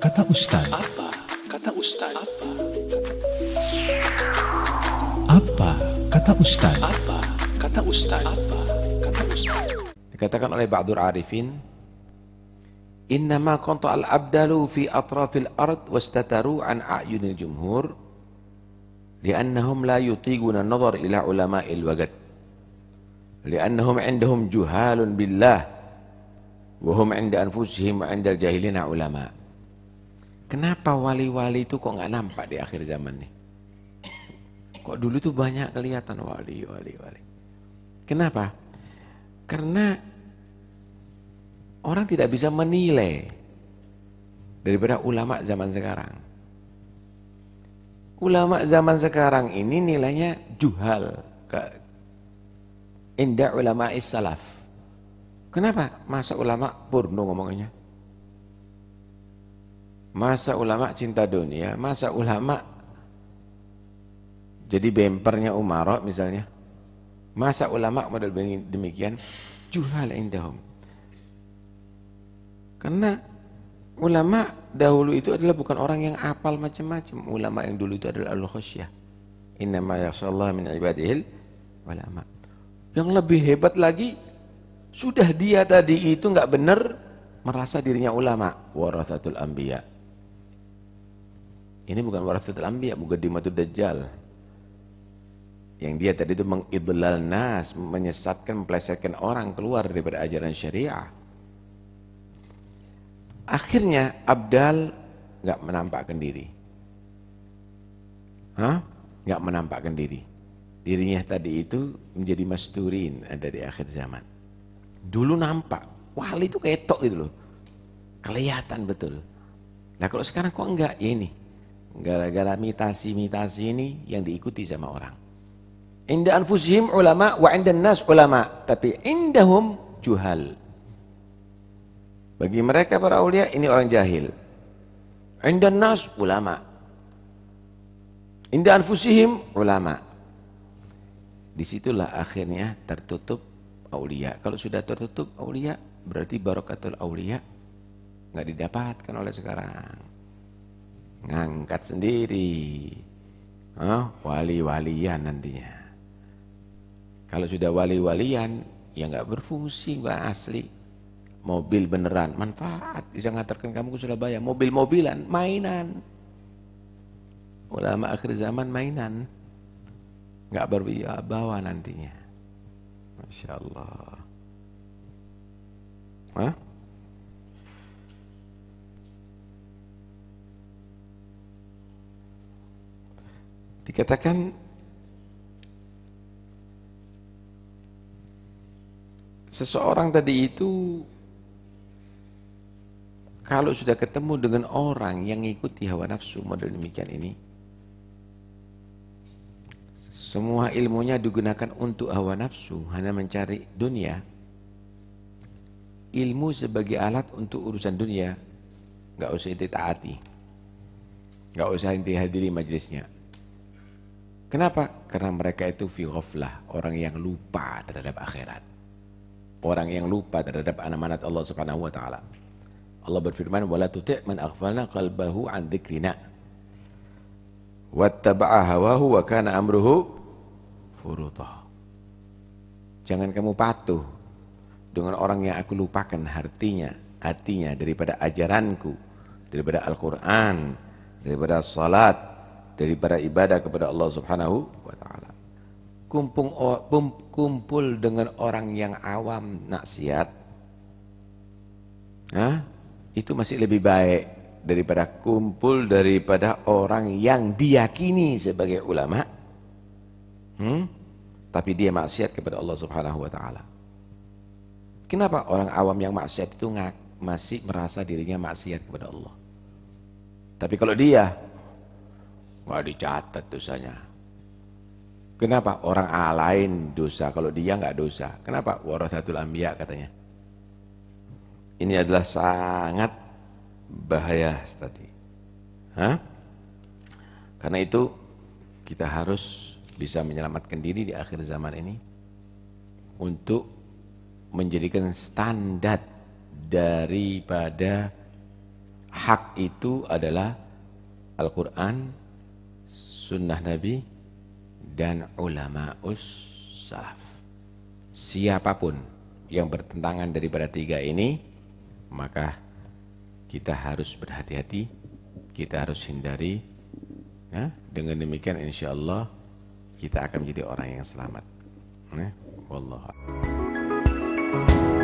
Kata Ustaz. Apa? Kata Ustaz. Apa? Kata Ustaz. Apa? Kata Ustaz. Apa? Kata Ustaz. Dikatakan oleh Ba'dur Arifin, Innama konta al-abdalu fi atrafil ard wastataru an a'yunil jumhur liannahum la yutiguna nazar ila ulama'il wagad liannahum indahum juhalun billah وهم عند أنفسهم وعند الجاهلين علماء Kenapa wali-wali itu kok nggak nampak di akhir zaman nih? Kok dulu tuh banyak kelihatan wali, wali, wali. Kenapa? Karena orang tidak bisa menilai daripada ulama zaman sekarang. Ulama zaman sekarang ini nilainya juhal indah ulama is salaf. Kenapa? Masa ulama purno ngomongnya? Masa ulama cinta dunia, masa ulama jadi bempernya Umarok misalnya. Masa ulama model demikian juhal indahum. Karena ulama dahulu itu adalah bukan orang yang apal macam-macam. Ulama yang dulu itu adalah al ma Innama yakhshallaha min ibadihil ulama. Yang lebih hebat lagi sudah dia tadi itu nggak benar merasa dirinya ulama. warahmatullahi anbiya ini bukan warasatul anbiya, mugadimatul dajjal. Yang dia tadi itu mengidlal nas, menyesatkan, melesetkan orang keluar daripada ajaran syariah. Akhirnya Abdal nggak menampakkan diri. Hah? Nggak menampakkan diri. Dirinya tadi itu menjadi masturin ada di akhir zaman. Dulu nampak, wali itu ketok gitu loh. Kelihatan betul. Nah kalau sekarang kok enggak ya ini? Gara-gara mitasi-mitasi ini yang diikuti sama orang. Inda anfusihim ulama wa indah nas ulama. Tapi indahum juhal. Bagi mereka para ulia ini orang jahil. Indah nas ulama. Inda anfusihim ulama. Disitulah akhirnya tertutup aulia. Kalau sudah tertutup aulia berarti barokatul aulia nggak didapatkan oleh sekarang ngangkat sendiri huh? wali-walian nantinya kalau sudah wali-walian ya nggak berfungsi nggak asli mobil beneran manfaat bisa ngantarkan kamu ke Surabaya mobil-mobilan mainan ulama akhir zaman mainan nggak berwibawa ya, nantinya Masya Allah Hah? dikatakan seseorang tadi itu kalau sudah ketemu dengan orang yang ikuti hawa nafsu model demikian ini semua ilmunya digunakan untuk hawa nafsu hanya mencari dunia ilmu sebagai alat untuk urusan dunia nggak usah inti taati nggak usah inti hadiri majelisnya Kenapa? Karena mereka itu fiqoflah orang yang lupa terhadap akhirat. Orang yang lupa terhadap amanat Allah Subhanahu wa taala. Allah berfirman, "Wala tuti' man aghfalna qalbahu an dzikrina." Wattaba'a hawahu wa kana amruhu furuta. Jangan kamu patuh dengan orang yang aku lupakan artinya, hatinya daripada ajaranku, daripada Al-Qur'an, daripada salat, daripada ibadah kepada Allah Subhanahu wa taala. kumpul dengan orang yang awam naksiat. Hah? Itu masih lebih baik daripada kumpul daripada orang yang diyakini sebagai ulama hmm? tapi dia maksiat kepada Allah Subhanahu wa taala. Kenapa orang awam yang maksiat itu masih merasa dirinya maksiat kepada Allah? Tapi kalau dia Wah dicatat dosanya. Kenapa orang lain dosa kalau dia nggak dosa? Kenapa Warahatul anbiya katanya? Ini adalah sangat bahaya tadi. Hah? Karena itu kita harus bisa menyelamatkan diri di akhir zaman ini untuk menjadikan standar daripada hak itu adalah Al-Quran sunnah Nabi dan ulama us salaf. Siapapun yang bertentangan daripada tiga ini, maka kita harus berhati-hati, kita harus hindari. Ya, dengan demikian insya Allah kita akan menjadi orang yang selamat. Ya, Wallahualam.